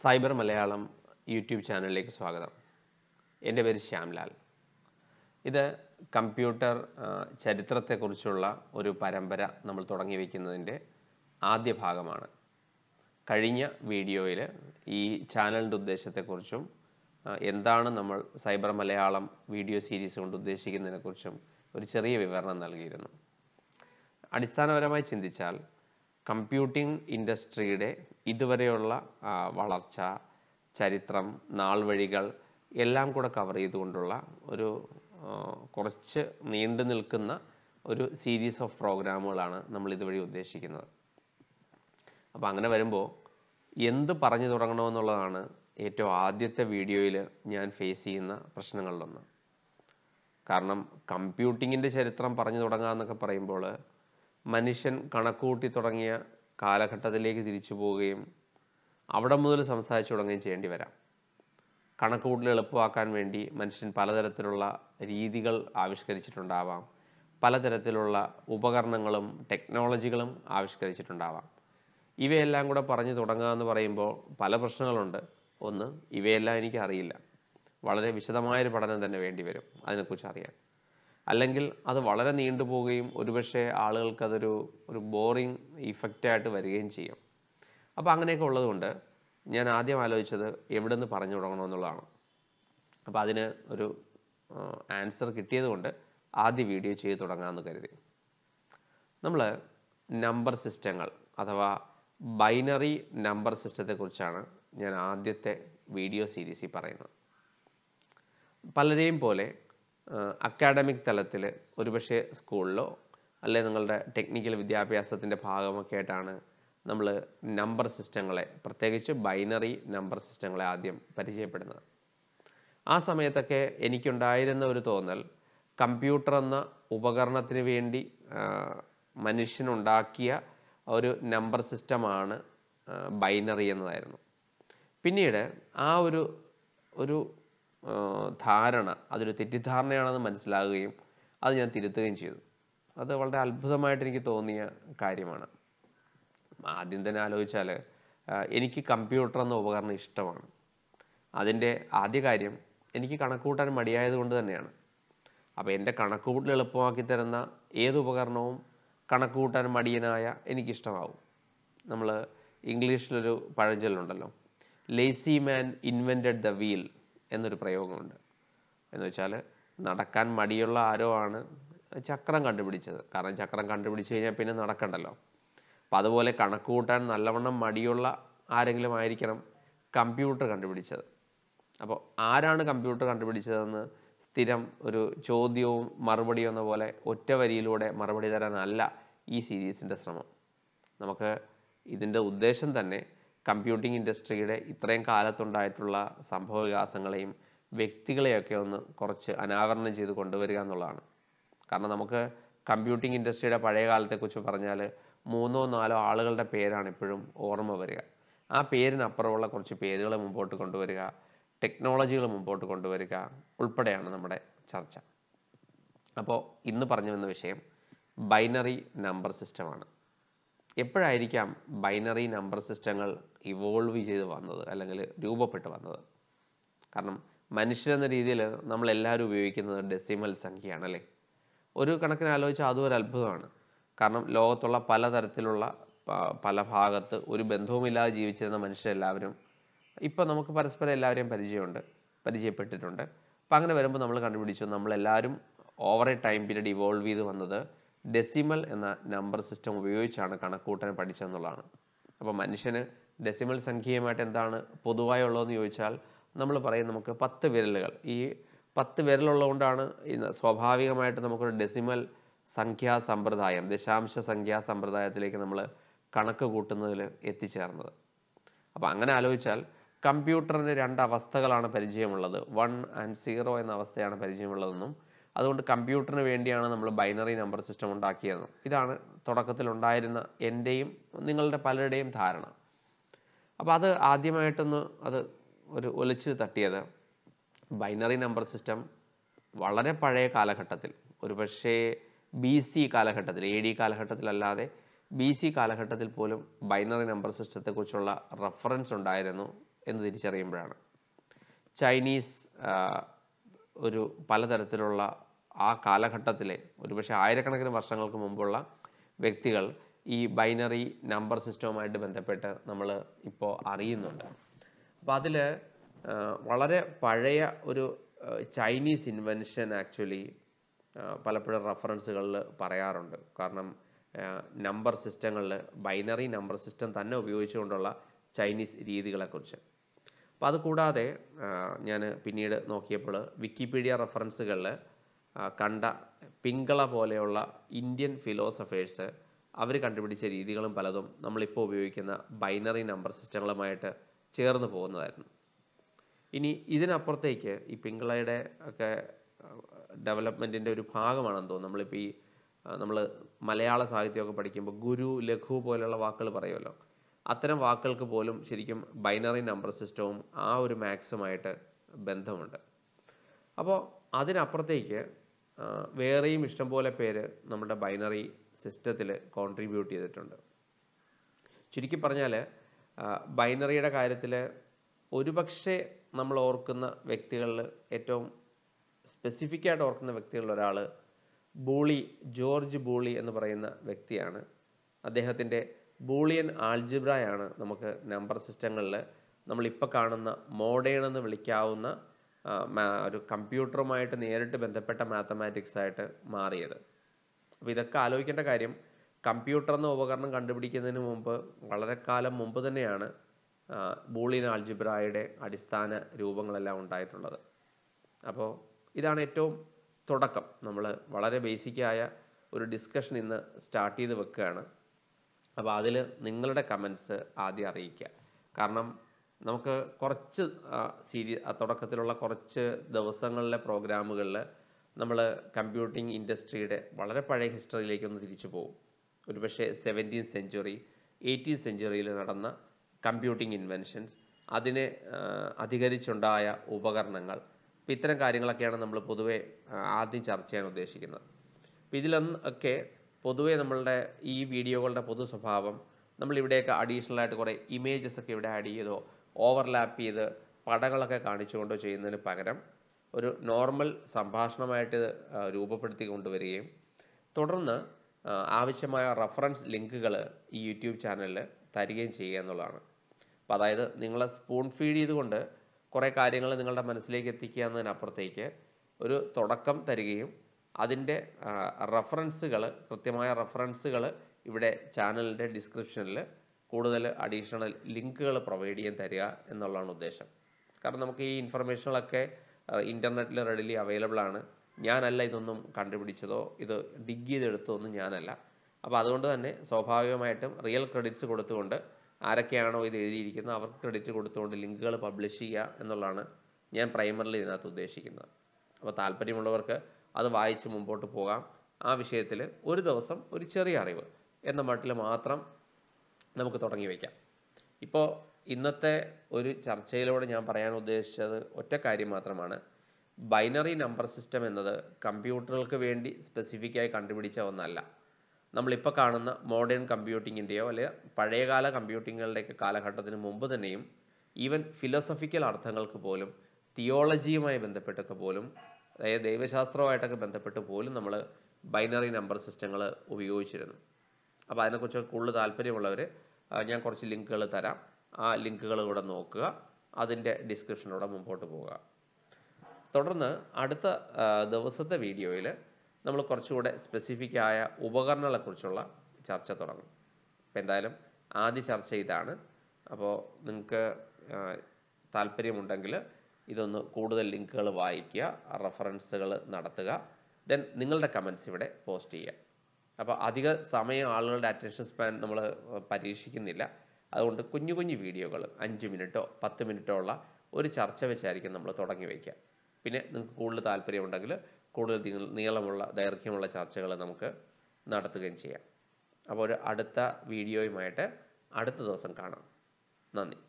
cyber Malayalam YouTube ചാനലിലേക്ക് സ്വാഗതം എൻ്റെ പേര് ശ്യാംലാൽ ഇത് കമ്പ്യൂട്ടർ ചരിത്രത്തെക്കുറിച്ചുള്ള ഒരു പരമ്പര നമ്മൾ തുടങ്ങി വയ്ക്കുന്നതിൻ്റെ ആദ്യ ഭാഗമാണ് കഴിഞ്ഞ വീഡിയോയിൽ ഈ ചാനലിൻ്റെ ഉദ്ദേശത്തെക്കുറിച്ചും എന്താണ് നമ്മൾ സൈബർ മലയാളം വീഡിയോ സീരീസ് കൊണ്ട് ഉദ്ദേശിക്കുന്നതിനെക്കുറിച്ചും ഒരു ചെറിയ വിവരണം നൽകിയിരുന്നു അടിസ്ഥാനപരമായി ചിന്തിച്ചാൽ കമ്പ്യൂട്ടിംഗ് ഇൻഡസ്ട്രിയുടെ ഇതുവരെയുള്ള വളർച്ച ചരിത്രം നാൾവഴികൾ എല്ലാം കൂടെ കവർ ചെയ്തുകൊണ്ടുള്ള ഒരു കുറച്ച് നീണ്ടു നിൽക്കുന്ന ഒരു സീരീസ് ഓഫ് പ്രോഗ്രാമുകളാണ് നമ്മൾ ഇതുവഴി ഉദ്ദേശിക്കുന്നത് അപ്പോൾ അങ്ങനെ വരുമ്പോൾ എന്ത് പറഞ്ഞു തുടങ്ങണമെന്നുള്ളതാണ് ഏറ്റവും ആദ്യത്തെ വീഡിയോയിൽ ഞാൻ ഫേസ് ചെയ്യുന്ന പ്രശ്നങ്ങളിലൊന്ന് കാരണം കമ്പ്യൂട്ടിങ്ങിൻ്റെ ചരിത്രം പറഞ്ഞു തുടങ്ങാമെന്നൊക്കെ പറയുമ്പോൾ മനുഷ്യൻ കണക്കുകൂട്ടി തുടങ്ങിയ കാലഘട്ടത്തിലേക്ക് തിരിച്ചു പോവുകയും അവിടെ മുതൽ സംസാരിച്ചു തുടങ്ങുകയും ചെയ്യേണ്ടി വരാം കണക്കുകൂട്ടൽ എളുപ്പമാക്കാൻ വേണ്ടി മനുഷ്യൻ പലതരത്തിലുള്ള രീതികൾ ആവിഷ്കരിച്ചിട്ടുണ്ടാവാം പലതരത്തിലുള്ള ഉപകരണങ്ങളും ടെക്നോളജികളും ആവിഷ്കരിച്ചിട്ടുണ്ടാവാം ഇവയെല്ലാം കൂടെ പറഞ്ഞു തുടങ്ങുക എന്ന് പറയുമ്പോൾ പല പ്രശ്നങ്ങളുണ്ട് ഒന്ന് ഇവയെല്ലാം എനിക്കറിയില്ല വളരെ വിശദമായൊരു പഠനം തന്നെ വേണ്ടി വരും അതിനെക്കുറിച്ച് അറിയാൻ അല്ലെങ്കിൽ അത് വളരെ നീണ്ടു പോവുകയും ഒരുപക്ഷെ ആളുകൾക്ക് അതൊരു ഒരു ബോറിങ് ഇഫക്റ്റായിട്ട് വരികയും ചെയ്യും അപ്പോൾ അങ്ങനെയൊക്കെ ഉള്ളതുകൊണ്ട് ഞാൻ ആദ്യം ആലോചിച്ചത് എവിടെ നിന്ന് പറഞ്ഞു തുടങ്ങണമെന്നുള്ളതാണ് അപ്പോൾ അതിന് ഒരു ആൻസർ കിട്ടിയത് കൊണ്ട് ആദ്യ വീഡിയോ ചെയ്ത് തുടങ്ങാമെന്ന് കരുതി നമ്മൾ നമ്പർ സിസ്റ്റങ്ങൾ അഥവാ ബൈനറി നമ്പർ സിസ്റ്റത്തെക്കുറിച്ചാണ് ഞാൻ ആദ്യത്തെ വീഡിയോ സീരീസിൽ പറയുന്നത് പലരെയും പോലെ അക്കാഡമിക് തലത്തിൽ ഒരുപക്ഷെ സ്കൂളിലോ അല്ലെ നിങ്ങളുടെ ടെക്നിക്കൽ വിദ്യാഭ്യാസത്തിൻ്റെ ഭാഗമൊക്കെ ആയിട്ടാണ് നമ്മൾ നമ്പർ സിസ്റ്റങ്ങളെ പ്രത്യേകിച്ച് ബൈനറി നമ്പർ സിസ്റ്റങ്ങളെ ആദ്യം പരിചയപ്പെടുന്നത് ആ സമയത്തൊക്കെ എനിക്കുണ്ടായിരുന്ന ഒരു തോന്നൽ കമ്പ്യൂട്ടർ എന്ന ഉപകരണത്തിന് വേണ്ടി മനുഷ്യനുണ്ടാക്കിയ ഒരു നമ്പർ സിസ്റ്റമാണ് ബൈനറി എന്നതായിരുന്നു പിന്നീട് ആ ഒരു ഒരു ധാരണ അതൊരു തെറ്റിദ്ധാരണയാണെന്ന് മനസ്സിലാകുകയും അത് ഞാൻ തിരുത്തുകയും ചെയ്തു അത് വളരെ അത്ഭുതമായിട്ട് എനിക്ക് തോന്നിയ കാര്യമാണ് ആദ്യം തന്നെ ആലോചിച്ചാൽ എനിക്ക് കമ്പ്യൂട്ടർ എന്ന ഉപകരണം ഇഷ്ടമാണ് അതിൻ്റെ ആദ്യ കാര്യം എനിക്ക് കണക്കുകൂട്ടാൻ മടിയായത് കൊണ്ട് തന്നെയാണ് അപ്പോൾ എൻ്റെ കണക്കുകൂട്ടൽ എളുപ്പമാക്കി തരുന്ന ഏത് ഉപകരണവും കണക്കുകൂട്ടാൻ മടിയനായ എനിക്കിഷ്ടമാവും നമ്മൾ ഇംഗ്ലീഷിലൊരു പഴഞ്ചൊല്ലുണ്ടല്ലോ lazy man invented the wheel എന്നൊരു പ്രയോഗമുണ്ട് എന്ന് വെച്ചാൽ നടക്കാൻ മടിയുള്ള ആരോ ആണ് ചക്രം കണ്ടുപിടിച്ചത് കാരണം ചക്രം കണ്ടുപിടിച്ച് കഴിഞ്ഞാൽ പിന്നെ നടക്കണ്ടല്ലോ അപ്പം അതുപോലെ കണക്ക് കൂട്ടാൻ നല്ലവണ്ണം മടിയുള്ള ആരെങ്കിലും ആയിരിക്കണം കമ്പ്യൂട്ടർ കണ്ടുപിടിച്ചത് അപ്പോൾ ആരാണ് കമ്പ്യൂട്ടർ കണ്ടുപിടിച്ചതെന്ന് സ്ഥിരം ഒരു ചോദ്യവും മറുപടിയും എന്ന പോലെ ഒറ്റ വരിയിലൂടെ മറുപടി തരാനല്ല ഈ സീരീസിൻ്റെ ശ്രമം നമുക്ക് ഇതിൻ്റെ ഉദ്ദേശം തന്നെ കമ്പ്യൂട്ടിംഗ് ഇൻഡസ്ട്രിയുടെ ഇത്രയും കാലത്തുണ്ടായിട്ടുള്ള സംഭവ വികാസങ്ങളെയും വ്യക്തികളെയൊക്കെ ഒന്ന് കുറച്ച് അനാവരണം ചെയ്ത് കൊണ്ടുവരിക എന്നുള്ളതാണ് കാരണം നമുക്ക് കമ്പ്യൂട്ടിംഗ് ഇൻഡസ്ട്രിയുടെ പഴയ കാലത്തെക്കുറിച്ച് പറഞ്ഞാൽ മൂന്നോ നാലോ ആളുകളുടെ പേരാണ് ഇപ്പോഴും ഓർമ്മ വരിക ആ പേരിനപ്പുറമുള്ള കുറച്ച് പേരുകൾ മുമ്പോട്ട് കൊണ്ടുവരിക ടെക്നോളജികൾ മുമ്പോട്ട് കൊണ്ടുവരിക ഉൾപ്പെടെയാണ് നമ്മുടെ ചർച്ച അപ്പോൾ ഇന്ന് പറഞ്ഞു വന്ന വിഷയം ബൈനറി നമ്പർ സിസ്റ്റമാണ് എപ്പോഴായിരിക്കാം ബൈനറി നമ്പർ സിസ്റ്റങ്ങൾ ഇവോൾവ് ചെയ്ത് വന്നത് അല്ലെങ്കിൽ രൂപപ്പെട്ട് വന്നത് കാരണം മനുഷ്യരെന്ന രീതിയിൽ നമ്മളെല്ലാവരും ഉപയോഗിക്കുന്നത് ഡെസിമൽ സംഖ്യയാണ് അല്ലേ ഒരു കണക്കിന് ആലോചിച്ചാൽ അതും ഒരു അത്ഭുതമാണ് കാരണം ലോകത്തുള്ള പലതരത്തിലുള്ള പല ഭാഗത്ത് ഒരു ബന്ധവുമില്ലാതെ ജീവിച്ചിരുന്ന മനുഷ്യരെല്ലാവരും ഇപ്പോൾ നമുക്ക് പരസ്പരം എല്ലാവരെയും പരിചയമുണ്ട് പരിചയപ്പെട്ടിട്ടുണ്ട് അപ്പം അങ്ങനെ വരുമ്പോൾ നമ്മൾ കണ്ടുപിടിച്ചു നമ്മളെല്ലാവരും over a time period evolve ചെയ്ത് വന്നത് ഡെസിമൽ എന്ന നമ്പർ സിസ്റ്റം ഉപയോഗിച്ചാണ് കണക്കൂട്ടൽ പഠിച്ചതെന്നുള്ളതാണ് അപ്പോൾ മനുഷ്യന് ഡെസിമൽ സംഖ്യയുമായിട്ട് എന്താണ് പൊതുവായി ഉള്ളതെന്ന് ചോദിച്ചാൽ നമ്മൾ പറയും നമുക്ക് പത്ത് വിരലുകൾ ഈ പത്ത് വിരലുള്ളതുകൊണ്ടാണ് സ്വാഭാവികമായിട്ട് നമുക്കൊരു ഡെസിമൽ സംഖ്യാ സമ്പ്രദായം ദശാംശ സംഖ്യാ സമ്പ്രദായത്തിലേക്ക് നമ്മൾ കണക്ക് കൂട്ടുന്നതിൽ എത്തിച്ചേർന്നത് അപ്പോൾ അങ്ങനെ ആലോചിച്ചാൽ കമ്പ്യൂട്ടറിന് രണ്ട് അവസ്ഥകളാണ് പരിചയമുള്ളത് വൺ ആൻഡ് സീറോ എന്ന അവസ്ഥയാണ് പരിചയമുള്ളതെന്നും അതുകൊണ്ട് കമ്പ്യൂട്ടറിന് വേണ്ടിയാണ് നമ്മൾ ബൈനറി നമ്പർ സിസ്റ്റം ഉണ്ടാക്കിയത് ഇതാണ് തുടക്കത്തിൽ ഉണ്ടായിരുന്ന എൻ്റെയും നിങ്ങളുടെ പലരുടെയും ധാരണ അപ്പോൾ അത് ആദ്യമായിട്ടൊന്ന് അത് ഒരു ഒലിച്ച് തട്ടിയത് ബൈനറി നമ്പർ സിസ്റ്റം വളരെ പഴയ കാലഘട്ടത്തിൽ ഒരുപക്ഷേ ബി സി കാലഘട്ടത്തിൽ എ ഡി കാലഘട്ടത്തിലല്ലാതെ ബി സി കാലഘട്ടത്തിൽ പോലും ബൈനറി നമ്പർ സിസ്റ്റത്തെക്കുറിച്ചുള്ള റെഫറൻസ് ഉണ്ടായിരുന്നു എന്ന് തിരിച്ചറിയുമ്പോഴാണ് ചൈനീസ് ഒരു പലതരത്തിലുള്ള ആ കാലഘട്ടത്തിലെ ഒരുപക്ഷെ ആയിരക്കണക്കിന് വർഷങ്ങൾക്ക് മുമ്പുള്ള വ്യക്തികൾ ഈ ബൈനറി നമ്പർ സിസ്റ്റവുമായിട്ട് ബന്ധപ്പെട്ട് നമ്മൾ ഇപ്പോൾ അറിയുന്നുണ്ട് അപ്പോൾ അതിൽ വളരെ പഴയ ഒരു ചൈനീസ് ഇൻവെൻഷൻ ആക്ച്വലി പലപ്പോഴും റെഫറൻസുകളിൽ പറയാറുണ്ട് കാരണം നമ്പർ സിസ്റ്റങ്ങളിൽ ബൈനറി നമ്പർ സിസ്റ്റം തന്നെ ഉപയോഗിച്ചുകൊണ്ടുള്ള ചൈനീസ് രീതികളെക്കുറിച്ച് അപ്പോൾ അത് കൂടാതെ ഞാൻ പിന്നീട് നോക്കിയപ്പോൾ വിക്കിപീഡിയ റെഫറൻസുകളിൽ കണ്ട പിങ്കള പോലെയുള്ള ഇന്ത്യൻ ഫിലോസഫേഴ്സ് അവർ കണ്ടുപിടിച്ച രീതികളും പലതും നമ്മളിപ്പോൾ ഉപയോഗിക്കുന്ന ബൈനറി നമ്പർ സിസ്റ്റങ്ങളുമായിട്ട് ചേർന്ന് പോകുന്നതായിരുന്നു ഇനി ഇതിനപ്പുറത്തേക്ക് ഈ പിങ്കളയുടെ ഒക്കെ ഡെവലപ്മെൻറ്റിൻ്റെ ഒരു ഭാഗമാണെന്ന് തോന്നുന്നു നമ്മളിപ്പോൾ ഈ നമ്മൾ മലയാള സാഹിത്യമൊക്കെ പഠിക്കുമ്പോൾ ഗുരു ലഘു പോലെയുള്ള വാക്കുകൾ പറയുമല്ലോ അത്തരം വാക്കുകൾക്ക് പോലും ശരിക്കും ബൈനറി നമ്പർ സിസ്റ്റവും ആ ഒരു മാക്സുമായിട്ട് ബന്ധമുണ്ട് അപ്പോൾ അതിനപ്പുറത്തേക്ക് വേറെയും ഇഷ്ടംപോലെ പേര് നമ്മുടെ ബൈനറി സിസ്റ്റത്തിൽ കോൺട്രിബ്യൂട്ട് ചെയ്തിട്ടുണ്ട് ചുരുക്കി പറഞ്ഞാൽ ബൈനറിയുടെ കാര്യത്തിൽ ഒരുപക്ഷെ നമ്മൾ ഓർക്കുന്ന വ്യക്തികളിൽ ഏറ്റവും സ്പെസിഫിക് ആയിട്ട് ഓർക്കുന്ന വ്യക്തികളിൽ ഒരാൾ ബൂളി ജോർജ് ബൂളി എന്ന് പറയുന്ന വ്യക്തിയാണ് അദ്ദേഹത്തിൻ്റെ ബൂളിയൻ ആൾജിബ്രയാണ് നമുക്ക് നമ്പർ സിസ്റ്റങ്ങളിൽ നമ്മളിപ്പോൾ കാണുന്ന മോഡേൺ എന്ന് വിളിക്കാവുന്ന ഒരു കമ്പ്യൂട്ടറുമായിട്ട് നേരിട്ട് ബന്ധപ്പെട്ട മാത്തമാറ്റിക്സ് ആയിട്ട് മാറിയത് അപ്പോൾ ഇതൊക്കെ ആലോചിക്കേണ്ട കാര്യം കമ്പ്യൂട്ടർ എന്ന ഉപകരണം കണ്ടുപിടിക്കുന്നതിന് മുമ്പ് വളരെ കാലം മുമ്പ് തന്നെയാണ് ബൂളിയൻ ആൾജിബ്രായുടെ അടിസ്ഥാന രൂപങ്ങളെല്ലാം ഉണ്ടായിട്ടുള്ളത് അപ്പോൾ ഇതാണ് ഏറ്റവും തുടക്കം നമ്മൾ വളരെ ബേസിക്കായ ഒരു ഡിസ്കഷൻ ഇന്ന് സ്റ്റാർട്ട് ചെയ്ത് വെക്കുകയാണ് അപ്പോൾ അതിൽ നിങ്ങളുടെ കമൻസ് ആദ്യം അറിയിക്കുക കാരണം നമുക്ക് കുറച്ച് സീരീ തുടക്കത്തിലുള്ള കുറച്ച് ദിവസങ്ങളിലെ പ്രോഗ്രാമുകളിൽ നമ്മൾ കമ്പ്യൂട്ടിംഗ് ഇൻഡസ്ട്രിയുടെ വളരെ പഴയ ഹിസ്റ്ററിയിലേക്കൊന്ന് തിരിച്ചു പോകും ഒരുപക്ഷെ സെവൻറ്റീൻ സെഞ്ചുറി എയ്റ്റീൻ സെഞ്ചുറിയിൽ നടന്ന കമ്പ്യൂട്ടിംഗ് ഇൻവെൻഷൻസ് അതിനെ അധികരിച്ചുണ്ടായ ഉപകരണങ്ങൾ ഇപ്പം ഇത്തരം കാര്യങ്ങളൊക്കെയാണ് നമ്മൾ പൊതുവേ ആദ്യം ചർച്ച ചെയ്യാൻ ഉദ്ദേശിക്കുന്നത് ഇതിലൊന്ന് ഇതിലൊന്നൊക്കെ പൊതുവേ നമ്മളുടെ ഈ വീഡിയോകളുടെ പൊതു സ്വഭാവം നമ്മളിവിടെയൊക്കെ ആയിട്ട് കുറേ ഇമേജസ് ഒക്കെ ഇവിടെ ആഡ് ചെയ്തോ ഓവർലാപ്പ് ചെയ്ത് പടങ്ങളൊക്കെ കാണിച്ചുകൊണ്ടോ ചെയ്യുന്നതിന് പകരം ഒരു നോർമൽ സംഭാഷണമായിട്ട് രൂപപ്പെടുത്തി കൊണ്ടുവരികയും തുടർന്ന് ആവശ്യമായ റഫറൻസ് ലിങ്കുകൾ ഈ യൂട്യൂബ് ചാനലിൽ തരികയും ചെയ്യുക എന്നുള്ളതാണ് അപ്പോൾ അതായത് നിങ്ങളെ സ്പൂൺ ഫീഡ് ചെയ്തുകൊണ്ട് കുറേ കാര്യങ്ങൾ നിങ്ങളുടെ മനസ്സിലേക്ക് എത്തിക്കുക എന്നതിനപ്പുറത്തേക്ക് ഒരു തുടക്കം തരികയും അതിൻ്റെ റഫറൻസുകൾ കൃത്യമായ റഫറൻസുകൾ ഇവിടെ ചാനലിൻ്റെ ഡിസ്ക്രിപ്ഷനിൽ കൂടുതൽ അഡീഷണൽ ലിങ്കുകൾ പ്രൊവൈഡ് ചെയ്യാൻ തരിക എന്നുള്ളതാണ് ഉദ്ദേശം കാരണം നമുക്ക് ഈ ഇൻഫർമേഷനുകളൊക്കെ ഇൻ്റർനെറ്റിൽ റെഡിലി അവൈലബിൾ ആണ് ഞാനല്ല ഇതൊന്നും കണ്ടുപിടിച്ചതോ ഇത് ഡിഗ് ചെയ്തെടുത്തോ ഒന്നും ഞാനല്ല അപ്പോൾ അതുകൊണ്ട് തന്നെ സ്വാഭാവികമായിട്ടും റിയൽ ക്രെഡിറ്റ്സ് കൊടുത്തുകൊണ്ട് ആരൊക്കെയാണോ ഇത് എഴുതിയിരിക്കുന്നത് അവർക്ക് ക്രെഡിറ്റ് കൊടുത്തുകൊണ്ട് ലിങ്കുകൾ പബ്ലിഷ് ചെയ്യുക എന്നുള്ളതാണ് ഞാൻ പ്രൈമറിൽ ഇതിനകത്ത് ഉദ്ദേശിക്കുന്നത് അപ്പോൾ താല്പര്യമുള്ളവർക്ക് അത് വായിച്ച് മുമ്പോട്ട് പോകാം ആ വിഷയത്തിൽ ഒരു ദിവസം ഒരു ചെറിയ അറിവ് എന്ന മട്ടിൽ മാത്രം നമുക്ക് തുടങ്ങി വയ്ക്കാം ഇപ്പോൾ ഇന്നത്തെ ഒരു ചർച്ചയിലൂടെ ഞാൻ പറയാൻ ഉദ്ദേശിച്ചത് ഒറ്റ കാര്യം മാത്രമാണ് ബൈനറി നമ്പർ സിസ്റ്റം എന്നത് കമ്പ്യൂട്ടറുകൾക്ക് വേണ്ടി സ്പെസിഫിക്കായി കണ്ടുപിടിച്ച ഒന്നല്ല നമ്മളിപ്പോൾ കാണുന്ന മോഡേൺ കമ്പ്യൂട്ടിങ്ങിൻ്റെയോ അല്ലെങ്കിൽ പഴയകാല കമ്പ്യൂട്ടിങ്ങുകളുടെയൊക്കെ കാലഘട്ടത്തിന് മുമ്പ് തന്നെയും ഈവൻ ഫിലോസഫിക്കൽ അർത്ഥങ്ങൾക്ക് പോലും തിയോളജിയുമായി ബന്ധപ്പെട്ടൊക്കെ പോലും അതായത് ദൈവശാസ്ത്രവുമായിട്ടൊക്കെ ബന്ധപ്പെട്ട് പോലും നമ്മൾ ബൈനറി നമ്പർ സിസ്റ്റങ്ങൾ ഉപയോഗിച്ചിരുന്നു അപ്പോൾ അതിനെക്കുറിച്ച് കൂടുതൽ താല്പര്യമുള്ളവർ ഞാൻ കുറച്ച് ലിങ്കുകൾ തരാം ആ ലിങ്കുകൾ കൂടെ നോക്കുക അതിൻ്റെ ഡിസ്ക്രിപ്ഷനിലൂടെ മുമ്പോട്ട് പോവുക തുടർന്ന് അടുത്ത ദിവസത്തെ വീഡിയോയിൽ നമ്മൾ കുറച്ചുകൂടെ സ്പെസിഫിക് ആയ ഉപകരണങ്ങളെക്കുറിച്ചുള്ള ചർച്ച തുടങ്ങും അപ്പം എന്തായാലും ആദ്യ ചർച്ച ഇതാണ് അപ്പോൾ നിങ്ങൾക്ക് താല്പര്യമുണ്ടെങ്കിൽ ഇതൊന്ന് കൂടുതൽ ലിങ്കുകൾ വായിക്കുക റെഫറൻസുകൾ നടത്തുക ദെൻ നിങ്ങളുടെ കമൻസ് ഇവിടെ പോസ്റ്റ് ചെയ്യുക അപ്പോൾ അധിക സമയം ആളുകളുടെ അറ്റൻഷൻ സ്പാൻ നമ്മൾ പരീക്ഷിക്കുന്നില്ല അതുകൊണ്ട് കുഞ്ഞു കുഞ്ഞു വീഡിയോകൾ അഞ്ച് മിനിറ്റോ പത്ത് മിനിറ്റോ ഉള്ള ഒരു ചർച്ച വെച്ചായിരിക്കും നമ്മൾ തുടങ്ങി വയ്ക്കുക പിന്നെ നിങ്ങൾക്ക് കൂടുതൽ താല്പര്യമുണ്ടെങ്കിൽ കൂടുതൽ നീളമുള്ള ദൈർഘ്യമുള്ള ചർച്ചകൾ നമുക്ക് നടത്തുകയും ചെയ്യാം അപ്പോൾ ഒരു അടുത്ത വീഡിയോയുമായിട്ട് അടുത്ത ദിവസം കാണാം നന്ദി